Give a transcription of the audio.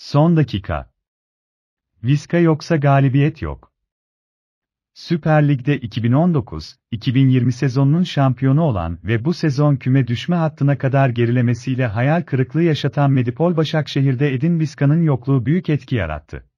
Son dakika. Viska yoksa galibiyet yok. Süper Lig'de 2019-2020 sezonunun şampiyonu olan ve bu sezon küme düşme hattına kadar gerilemesiyle hayal kırıklığı yaşatan Medipol Başakşehir'de Edin Viska'nın yokluğu büyük etki yarattı.